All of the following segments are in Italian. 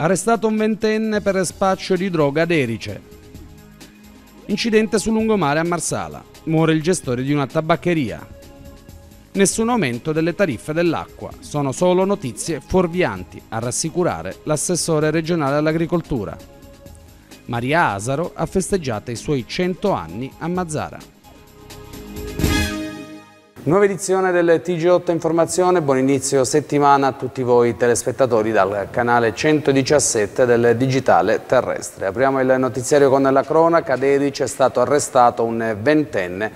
Arrestato un ventenne per spaccio di droga ad Erice. Incidente su lungomare a Marsala. Muore il gestore di una tabaccheria. Nessun aumento delle tariffe dell'acqua, sono solo notizie fuorvianti a rassicurare l'assessore regionale all'agricoltura. Maria Asaro ha festeggiato i suoi 100 anni a Mazzara. Nuova edizione del TG8 Informazione, buon inizio settimana a tutti voi telespettatori dal canale 117 del Digitale Terrestre. Apriamo il notiziario con la cronaca, ad è stato arrestato un ventenne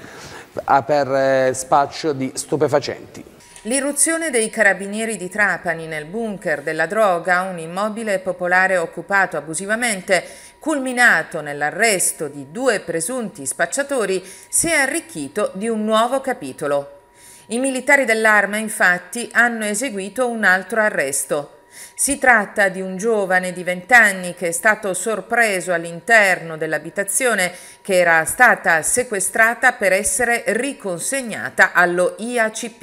per eh, spaccio di stupefacenti. L'irruzione dei carabinieri di Trapani nel bunker della droga, un immobile popolare occupato abusivamente, culminato nell'arresto di due presunti spacciatori, si è arricchito di un nuovo capitolo. I militari dell'arma infatti hanno eseguito un altro arresto. Si tratta di un giovane di 20 anni che è stato sorpreso all'interno dell'abitazione che era stata sequestrata per essere riconsegnata allo IACP.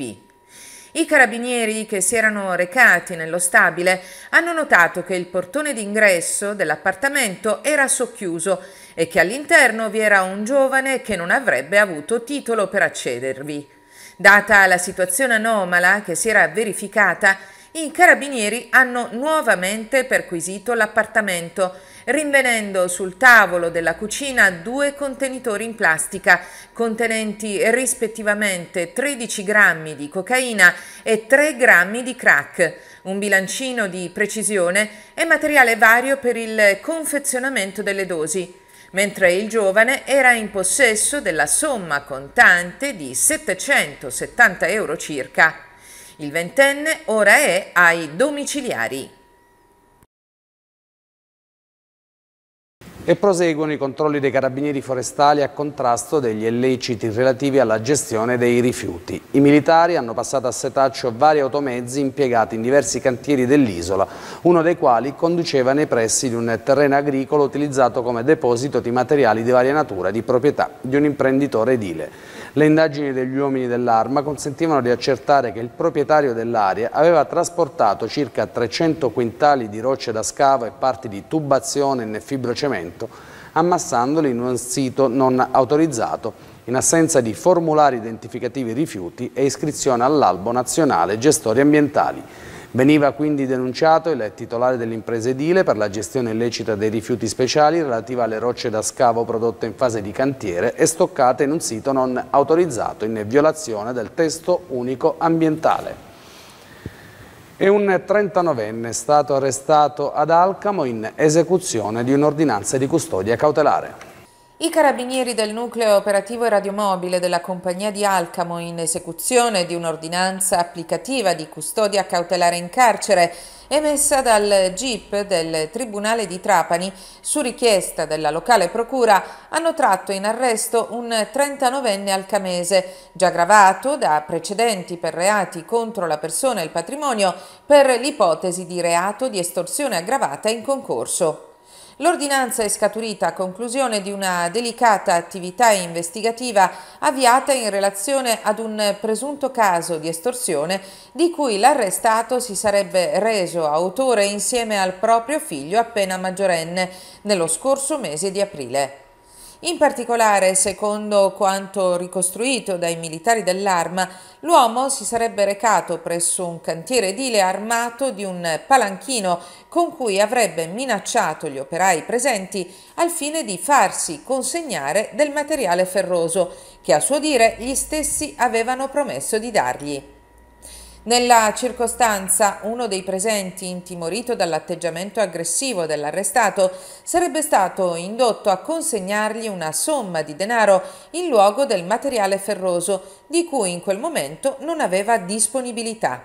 I carabinieri che si erano recati nello stabile hanno notato che il portone d'ingresso dell'appartamento era socchiuso e che all'interno vi era un giovane che non avrebbe avuto titolo per accedervi. Data la situazione anomala che si era verificata, i carabinieri hanno nuovamente perquisito l'appartamento, rinvenendo sul tavolo della cucina due contenitori in plastica contenenti rispettivamente 13 grammi di cocaina e 3 grammi di crack, un bilancino di precisione e materiale vario per il confezionamento delle dosi mentre il giovane era in possesso della somma contante di 770 euro circa. Il ventenne ora è ai domiciliari. e proseguono i controlli dei carabinieri forestali a contrasto degli illeciti relativi alla gestione dei rifiuti. I militari hanno passato a setaccio vari automezzi impiegati in diversi cantieri dell'isola, uno dei quali conduceva nei pressi di un terreno agricolo utilizzato come deposito di materiali di varia natura di proprietà di un imprenditore edile. Le indagini degli uomini dell'arma consentivano di accertare che il proprietario dell'area aveva trasportato circa 300 quintali di rocce da scavo e parti di tubazione in fibrocemento ammassandoli in un sito non autorizzato in assenza di formulari identificativi rifiuti e iscrizione all'Albo Nazionale Gestori Ambientali. Veniva quindi denunciato il titolare dell'impresa edile per la gestione illecita dei rifiuti speciali relativa alle rocce da scavo prodotte in fase di cantiere e stoccate in un sito non autorizzato in violazione del testo unico ambientale. E un 39enne è stato arrestato ad Alcamo in esecuzione di un'ordinanza di custodia cautelare. I carabinieri del nucleo operativo e radiomobile della compagnia di Alcamo, in esecuzione di un'ordinanza applicativa di custodia cautelare in carcere emessa dal GIP del Tribunale di Trapani su richiesta della locale procura, hanno tratto in arresto un 39enne alcamese, già gravato da precedenti per reati contro la persona e il patrimonio per l'ipotesi di reato di estorsione aggravata in concorso. L'ordinanza è scaturita a conclusione di una delicata attività investigativa avviata in relazione ad un presunto caso di estorsione di cui l'arrestato si sarebbe reso autore insieme al proprio figlio appena maggiorenne nello scorso mese di aprile. In particolare, secondo quanto ricostruito dai militari dell'arma, l'uomo si sarebbe recato presso un cantiere edile armato di un palanchino con cui avrebbe minacciato gli operai presenti al fine di farsi consegnare del materiale ferroso che a suo dire gli stessi avevano promesso di dargli. Nella circostanza uno dei presenti, intimorito dall'atteggiamento aggressivo dell'arrestato, sarebbe stato indotto a consegnargli una somma di denaro in luogo del materiale ferroso di cui in quel momento non aveva disponibilità.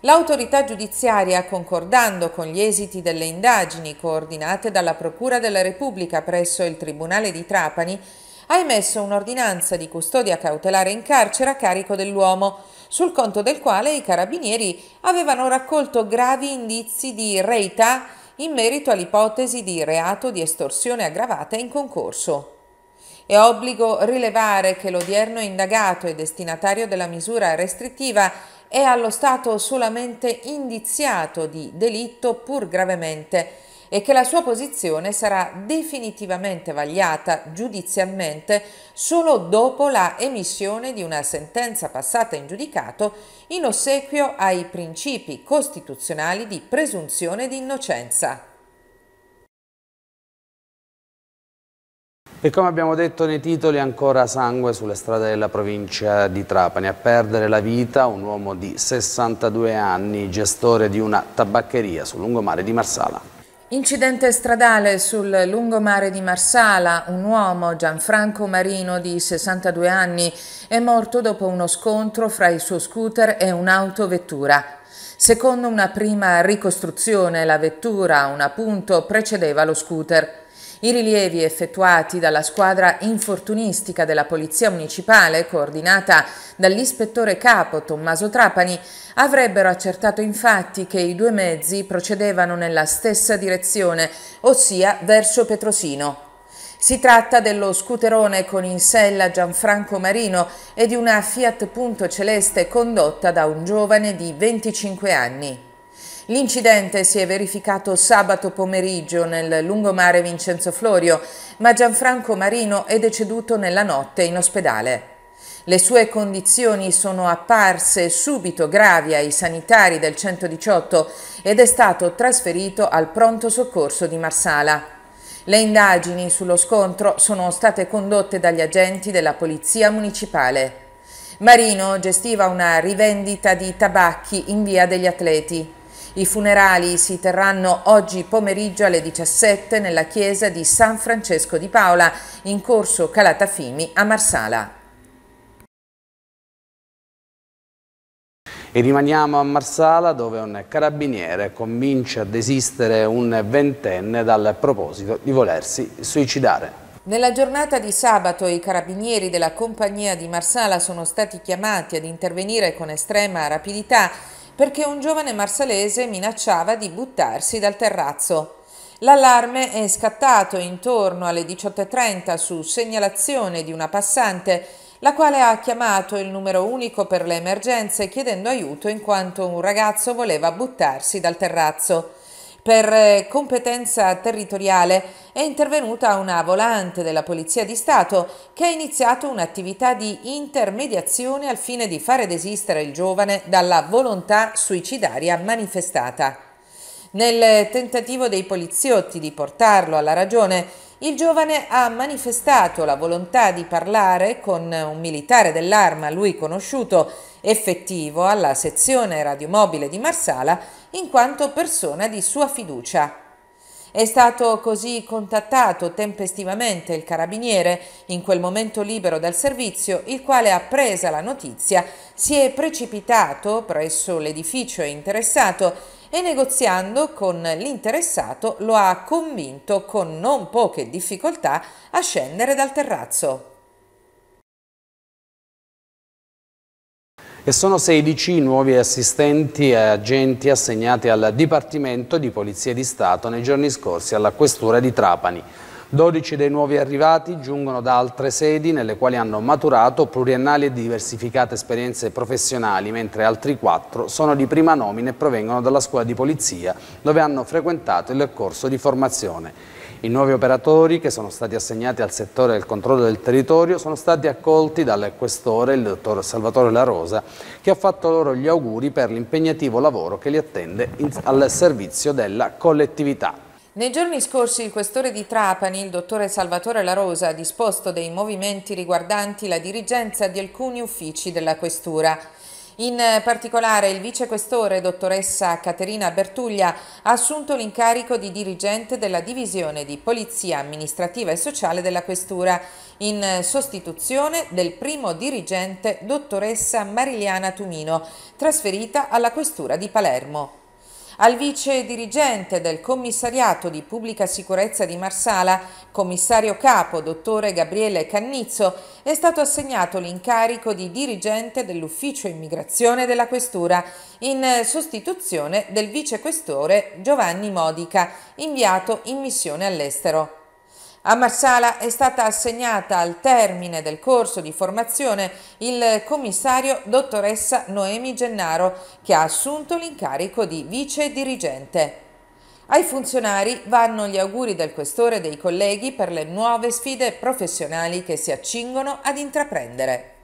L'autorità giudiziaria, concordando con gli esiti delle indagini coordinate dalla Procura della Repubblica presso il Tribunale di Trapani, ha emesso un'ordinanza di custodia cautelare in carcere a carico dell'uomo, sul conto del quale i carabinieri avevano raccolto gravi indizi di reità in merito all'ipotesi di reato di estorsione aggravata in concorso. È obbligo rilevare che l'odierno indagato e destinatario della misura restrittiva è allo Stato solamente indiziato di delitto pur gravemente e che la sua posizione sarà definitivamente vagliata giudizialmente solo dopo la emissione di una sentenza passata in giudicato in ossequio ai principi costituzionali di presunzione di innocenza. E come abbiamo detto nei titoli, ancora sangue sulle strade della provincia di Trapani. A perdere la vita un uomo di 62 anni, gestore di una tabaccheria sul lungomare di Marsala. Incidente stradale sul lungomare di Marsala, un uomo, Gianfranco Marino di 62 anni, è morto dopo uno scontro fra il suo scooter e un'autovettura. Secondo una prima ricostruzione, la vettura a un punto precedeva lo scooter. I rilievi effettuati dalla squadra infortunistica della Polizia Municipale, coordinata dall'ispettore capo Tommaso Trapani, avrebbero accertato infatti che i due mezzi procedevano nella stessa direzione, ossia verso Petrosino. Si tratta dello scuterone con in sella Gianfranco Marino e di una Fiat Punto Celeste condotta da un giovane di 25 anni. L'incidente si è verificato sabato pomeriggio nel lungomare Vincenzo Florio, ma Gianfranco Marino è deceduto nella notte in ospedale. Le sue condizioni sono apparse subito gravi ai sanitari del 118 ed è stato trasferito al pronto soccorso di Marsala. Le indagini sullo scontro sono state condotte dagli agenti della Polizia Municipale. Marino gestiva una rivendita di tabacchi in via degli atleti. I funerali si terranno oggi pomeriggio alle 17 nella chiesa di San Francesco di Paola in corso Calatafimi a Marsala. E rimaniamo a Marsala dove un carabiniere convince a desistere un ventenne dal proposito di volersi suicidare. Nella giornata di sabato i carabinieri della compagnia di Marsala sono stati chiamati ad intervenire con estrema rapidità perché un giovane marsalese minacciava di buttarsi dal terrazzo. L'allarme è scattato intorno alle 18.30 su segnalazione di una passante, la quale ha chiamato il numero unico per le emergenze chiedendo aiuto in quanto un ragazzo voleva buttarsi dal terrazzo. Per eh, competenza territoriale è intervenuta una volante della Polizia di Stato che ha iniziato un'attività di intermediazione al fine di fare desistere il giovane dalla volontà suicidaria manifestata. Nel tentativo dei poliziotti di portarlo alla ragione, il giovane ha manifestato la volontà di parlare con un militare dell'arma, lui conosciuto, effettivo alla sezione radiomobile di Marsala, in quanto persona di sua fiducia. È stato così contattato tempestivamente il carabiniere, in quel momento libero dal servizio, il quale, appresa la notizia, si è precipitato presso l'edificio interessato e negoziando con l'interessato lo ha convinto con non poche difficoltà a scendere dal terrazzo. e sono 16 i nuovi assistenti e agenti assegnati al Dipartimento di Polizia di Stato nei giorni scorsi alla Questura di Trapani. 12 dei nuovi arrivati giungono da altre sedi nelle quali hanno maturato pluriannali e diversificate esperienze professionali, mentre altri 4 sono di prima nomina e provengono dalla scuola di polizia dove hanno frequentato il corso di formazione. I nuovi operatori che sono stati assegnati al settore del controllo del territorio sono stati accolti dal questore, il dottor Salvatore La Rosa, che ha fatto loro gli auguri per l'impegnativo lavoro che li attende in, al servizio della collettività. Nei giorni scorsi il questore di Trapani, il dottore Salvatore La Rosa, ha disposto dei movimenti riguardanti la dirigenza di alcuni uffici della questura. In particolare il vicequestore dottoressa Caterina Bertuglia ha assunto l'incarico di dirigente della divisione di polizia amministrativa e sociale della questura in sostituzione del primo dirigente dottoressa Mariliana Tumino trasferita alla questura di Palermo. Al vice dirigente del commissariato di pubblica sicurezza di Marsala, commissario capo dottore Gabriele Cannizzo, è stato assegnato l'incarico di dirigente dell'ufficio immigrazione della questura, in sostituzione del vicequestore Giovanni Modica, inviato in missione all'estero. A Marsala è stata assegnata al termine del corso di formazione il commissario dottoressa Noemi Gennaro che ha assunto l'incarico di vice dirigente. Ai funzionari vanno gli auguri del questore e dei colleghi per le nuove sfide professionali che si accingono ad intraprendere.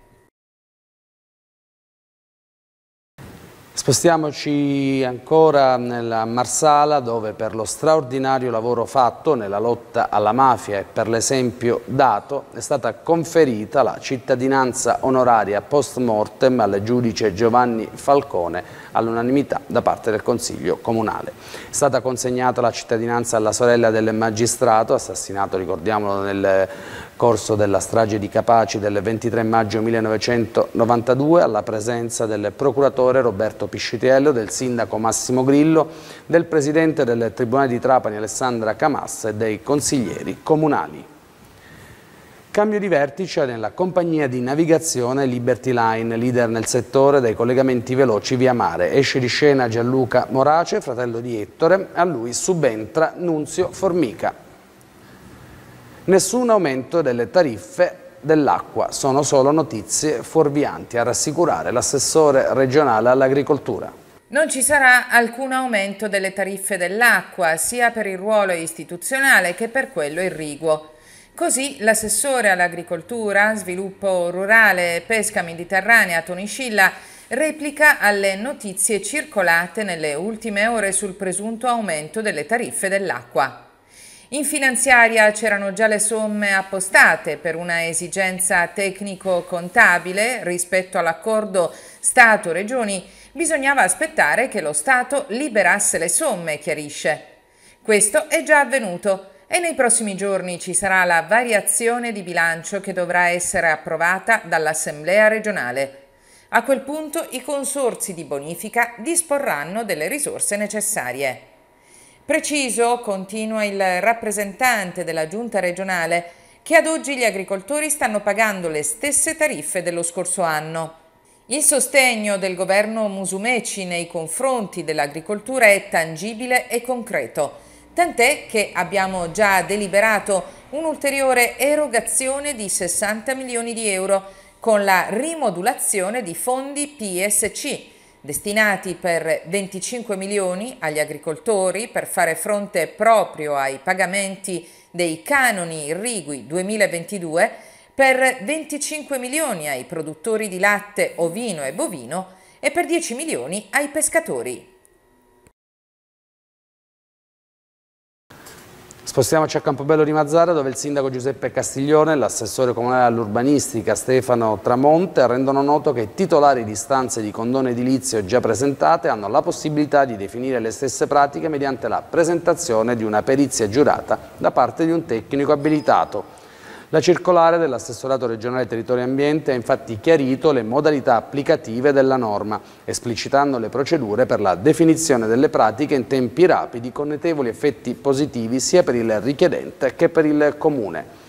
Spostiamoci ancora nella Marsala dove per lo straordinario lavoro fatto nella lotta alla mafia e per l'esempio dato è stata conferita la cittadinanza onoraria post mortem al giudice Giovanni Falcone all'unanimità da parte del Consiglio Comunale. È stata consegnata la cittadinanza alla sorella del magistrato assassinato ricordiamolo nel corso della strage di Capaci del 23 maggio 1992 alla presenza del procuratore Roberto Piscitiello, del sindaco Massimo Grillo, del presidente del Tribunale di Trapani Alessandra Camassa e dei consiglieri comunali. Cambio di vertice nella compagnia di navigazione Liberty Line, leader nel settore dei collegamenti veloci via mare. Esce di scena Gianluca Morace, fratello di Ettore, a lui subentra Nunzio Formica. Nessun aumento delle tariffe dell'acqua, sono solo notizie fuorvianti a rassicurare l'assessore regionale all'agricoltura. Non ci sarà alcun aumento delle tariffe dell'acqua, sia per il ruolo istituzionale che per quello irriguo. Così l'assessore all'agricoltura, sviluppo rurale e pesca mediterranea Toniscilla replica alle notizie circolate nelle ultime ore sul presunto aumento delle tariffe dell'acqua. In finanziaria c'erano già le somme appostate per una esigenza tecnico-contabile rispetto all'accordo Stato-Regioni, bisognava aspettare che lo Stato liberasse le somme, chiarisce. Questo è già avvenuto e nei prossimi giorni ci sarà la variazione di bilancio che dovrà essere approvata dall'Assemblea regionale. A quel punto i consorzi di bonifica disporranno delle risorse necessarie. Preciso, continua il rappresentante della giunta regionale, che ad oggi gli agricoltori stanno pagando le stesse tariffe dello scorso anno. Il sostegno del governo Musumeci nei confronti dell'agricoltura è tangibile e concreto, tant'è che abbiamo già deliberato un'ulteriore erogazione di 60 milioni di euro con la rimodulazione di fondi PSC destinati per 25 milioni agli agricoltori per fare fronte proprio ai pagamenti dei canoni irrigui 2022, per 25 milioni ai produttori di latte ovino e bovino e per 10 milioni ai pescatori. Spostiamoci a Campobello di Mazzara dove il sindaco Giuseppe Castiglione e l'assessore comunale all'urbanistica Stefano Tramonte rendono noto che i titolari di stanze di condono edilizio già presentate hanno la possibilità di definire le stesse pratiche mediante la presentazione di una perizia giurata da parte di un tecnico abilitato. La circolare dell'assessorato regionale territorio e ambiente ha infatti chiarito le modalità applicative della norma, esplicitando le procedure per la definizione delle pratiche in tempi rapidi con notevoli effetti positivi sia per il richiedente che per il comune.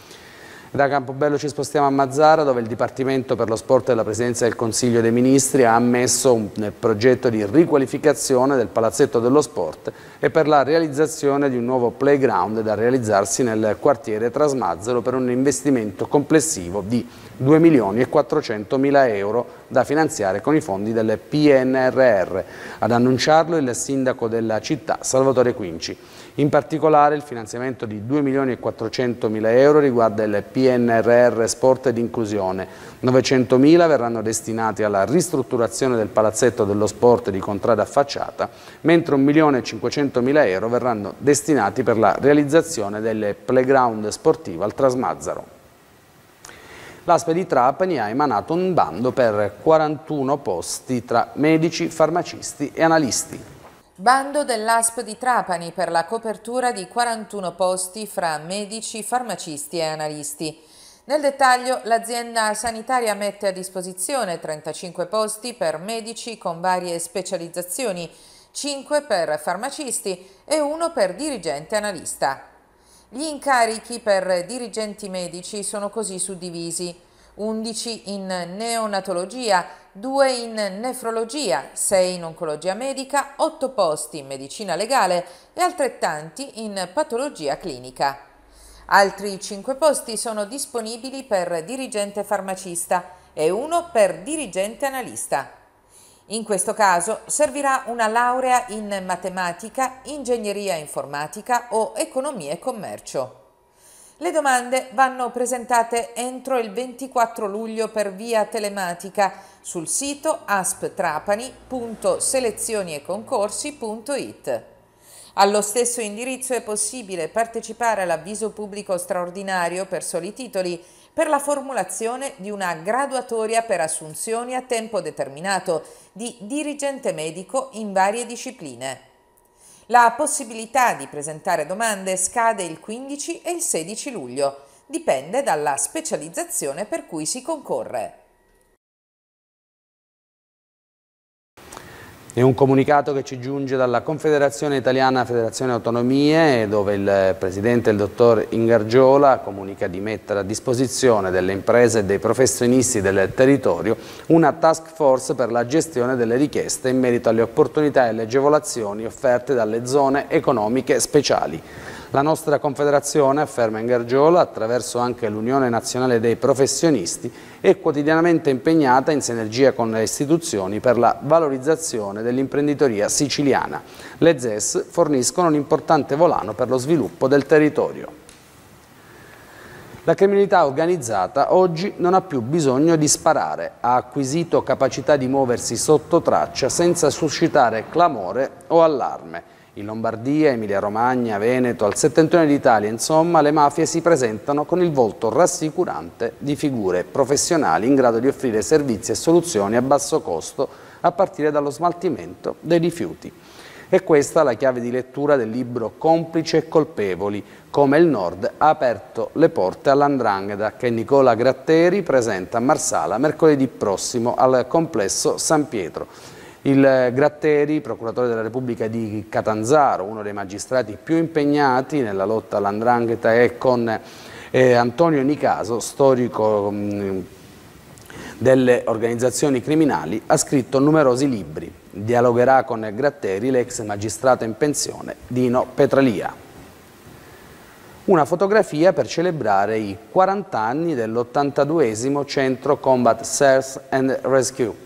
Da Campobello ci spostiamo a Mazzara dove il Dipartimento per lo Sport e la Presidenza del Consiglio dei Ministri ha ammesso nel progetto di riqualificazione del Palazzetto dello Sport e per la realizzazione di un nuovo playground da realizzarsi nel quartiere Trasmazzaro per un investimento complessivo di 2 milioni e 400 mila euro da finanziare con i fondi del PNRR. Ad annunciarlo il sindaco della città, Salvatore Quinci. In particolare il finanziamento di 2 milioni e 400 mila euro riguarda il PNRR Sport ed Inclusione. 900 mila verranno destinati alla ristrutturazione del palazzetto dello sport di contrada facciata, mentre 1 milione e 500 mila euro verranno destinati per la realizzazione del playground sportivo al Trasmazzaro l'ASPE di Trapani ha emanato un bando per 41 posti tra medici, farmacisti e analisti. Bando dell'ASP di Trapani per la copertura di 41 posti fra medici, farmacisti e analisti. Nel dettaglio, l'azienda sanitaria mette a disposizione 35 posti per medici con varie specializzazioni, 5 per farmacisti e 1 per dirigente analista. Gli incarichi per dirigenti medici sono così suddivisi. 11 in neonatologia, 2 in nefrologia, 6 in oncologia medica, 8 posti in medicina legale e altrettanti in patologia clinica. Altri 5 posti sono disponibili per dirigente farmacista e uno per dirigente analista. In questo caso servirà una laurea in matematica, ingegneria informatica o economia e commercio. Le domande vanno presentate entro il 24 luglio per via telematica sul sito asptrapani.selezionieconcorsi.it. Allo stesso indirizzo è possibile partecipare all'avviso pubblico straordinario per soli titoli per la formulazione di una graduatoria per assunzioni a tempo determinato di dirigente medico in varie discipline. La possibilità di presentare domande scade il 15 e il 16 luglio, dipende dalla specializzazione per cui si concorre. È un comunicato che ci giunge dalla Confederazione Italiana Federazione Autonomie dove il Presidente, il Dottor Ingargiola, comunica di mettere a disposizione delle imprese e dei professionisti del territorio una task force per la gestione delle richieste in merito alle opportunità e alle agevolazioni offerte dalle zone economiche speciali. La nostra Confederazione, afferma Ingargiola, attraverso anche l'Unione Nazionale dei Professionisti, è quotidianamente impegnata in sinergia con le istituzioni per la valorizzazione dell'imprenditoria siciliana. Le ZES forniscono un importante volano per lo sviluppo del territorio. La criminalità organizzata oggi non ha più bisogno di sparare, ha acquisito capacità di muoversi sotto traccia senza suscitare clamore o allarme. In Lombardia, Emilia-Romagna, Veneto, al settentrione d'Italia, insomma, le mafie si presentano con il volto rassicurante di figure professionali in grado di offrire servizi e soluzioni a basso costo a partire dallo smaltimento dei rifiuti. E questa è la chiave di lettura del libro Complici e colpevoli, come il Nord ha aperto le porte all'andrangheta che Nicola Gratteri presenta a Marsala mercoledì prossimo al complesso San Pietro. Il Gratteri, procuratore della Repubblica di Catanzaro, uno dei magistrati più impegnati nella lotta all'andrangheta e con eh, Antonio Nicaso, storico mh, mm, delle organizzazioni criminali, ha scritto numerosi libri. Dialogherà con Gratteri l'ex magistrato in pensione Dino Petralia una fotografia per celebrare i 40 anni dell82 82 Centro Combat Search and Rescue.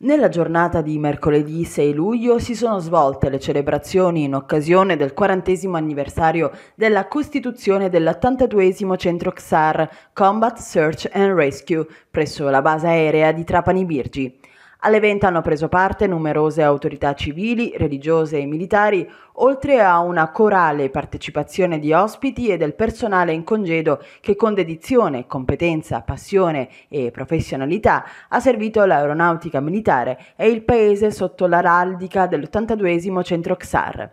Nella giornata di mercoledì 6 luglio si sono svolte le celebrazioni in occasione del quarantesimo anniversario della costituzione dell'82 centro XAR Combat Search and Rescue presso la base aerea di Trapani Birgi. All'evento hanno preso parte numerose autorità civili, religiose e militari, oltre a una corale partecipazione di ospiti e del personale in congedo che con dedizione, competenza, passione e professionalità ha servito l'aeronautica militare e il paese sotto l'araldica dell'82 Centro XAR.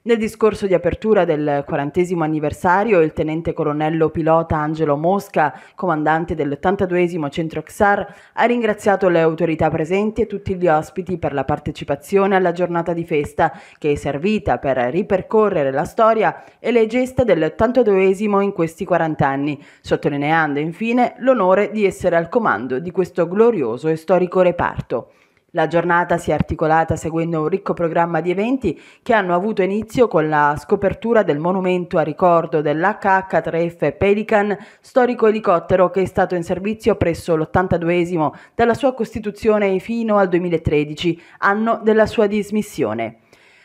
Nel discorso di apertura del quarantesimo anniversario, il tenente colonnello pilota Angelo Mosca, comandante dell'82 centro XAR, ha ringraziato le autorità presenti e tutti gli ospiti per la partecipazione alla giornata di festa, che è servita per ripercorrere la storia e le gesta dell'82 in questi 40 anni, sottolineando infine l'onore di essere al comando di questo glorioso e storico reparto. La giornata si è articolata seguendo un ricco programma di eventi che hanno avuto inizio con la scopertura del monumento a ricordo dell'HH3F Pelican, storico elicottero che è stato in servizio presso l'82esimo dalla sua costituzione fino al 2013, anno della sua dismissione.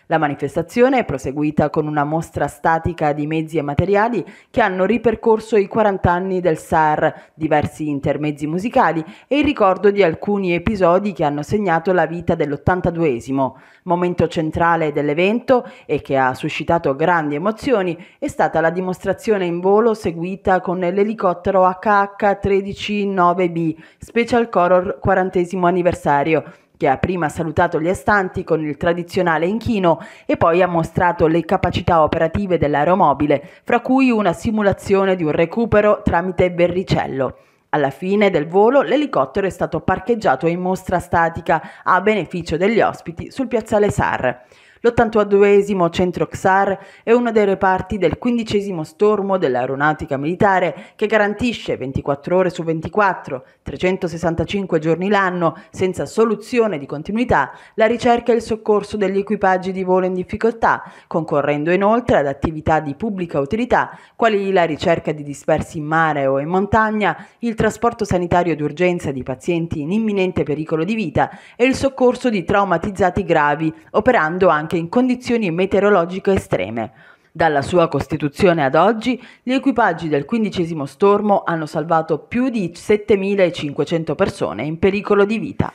La manifestazione è proseguita con una mostra statica di mezzi e materiali che hanno ripercorso i 40 anni del SAR, diversi intermezzi musicali e il ricordo di alcuni episodi che hanno segnato la vita dell'82esimo. Momento centrale dell'evento e che ha suscitato grandi emozioni è stata la dimostrazione in volo seguita con l'elicottero HH-13-9B Special Color 40 anniversario che ha prima salutato gli astanti con il tradizionale inchino e poi ha mostrato le capacità operative dell'aeromobile, fra cui una simulazione di un recupero tramite berricello. Alla fine del volo l'elicottero è stato parcheggiato in mostra statica a beneficio degli ospiti sul piazzale SAR. L'82 Centro XAR è uno dei reparti del quindicesimo stormo dell'aeronautica militare che garantisce 24 ore su 24, 365 giorni l'anno, senza soluzione di continuità, la ricerca e il soccorso degli equipaggi di volo in difficoltà, concorrendo inoltre ad attività di pubblica utilità quali la ricerca di dispersi in mare o in montagna, il trasporto sanitario d'urgenza di pazienti in imminente pericolo di vita e il soccorso di traumatizzati gravi, operando anche anche in condizioni meteorologiche estreme. Dalla sua costituzione ad oggi, gli equipaggi del quindicesimo stormo hanno salvato più di 7.500 persone in pericolo di vita.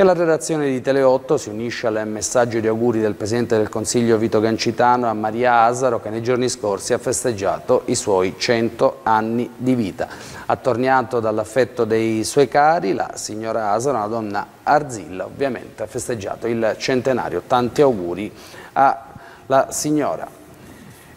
E la redazione di Tele8 si unisce al messaggio di auguri del Presidente del Consiglio Vito Gancitano a Maria Asaro che nei giorni scorsi ha festeggiato i suoi 100 anni di vita. Attorniato dall'affetto dei suoi cari, la signora Asaro, una donna arzilla, ovviamente ha festeggiato il centenario. Tanti auguri alla signora.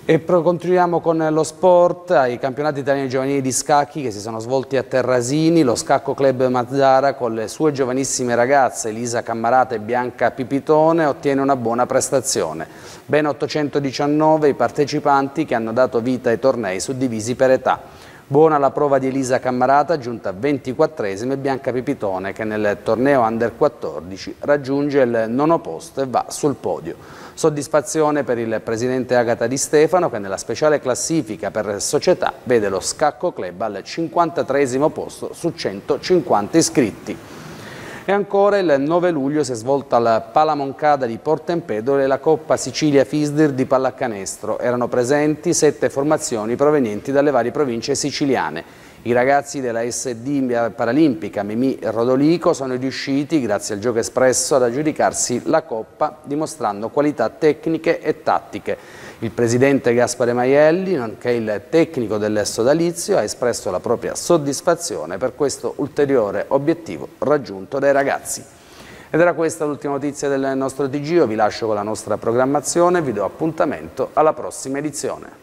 E continuiamo con eh, lo sport, ai campionati italiani giovanili di scacchi che si sono svolti a Terrasini, lo Scacco Club Mazzara con le sue giovanissime ragazze Elisa Cammarata e Bianca Pipitone ottiene una buona prestazione. Ben 819 i partecipanti che hanno dato vita ai tornei suddivisi per età. Buona la prova di Elisa Cammarata giunta 24esima e Bianca Pipitone che nel torneo Under 14 raggiunge il nono posto e va sul podio. Soddisfazione per il presidente Agata Di Stefano che nella speciale classifica per società vede lo Scacco Club al 53 posto su 150 iscritti. E ancora il 9 luglio si è svolta la Palamoncada di Portempedole e la Coppa Sicilia Fisdir di pallacanestro. Erano presenti sette formazioni provenienti dalle varie province siciliane. I ragazzi della SD Paralimpica Mimì e Rodolico sono riusciti, grazie al gioco espresso, ad aggiudicarsi la Coppa dimostrando qualità tecniche e tattiche. Il presidente Gaspare Maielli, nonché il tecnico dell'Estodalizio, ha espresso la propria soddisfazione per questo ulteriore obiettivo raggiunto dai ragazzi. Ed era questa l'ultima notizia del nostro TG, io vi lascio con la nostra programmazione, vi do appuntamento alla prossima edizione.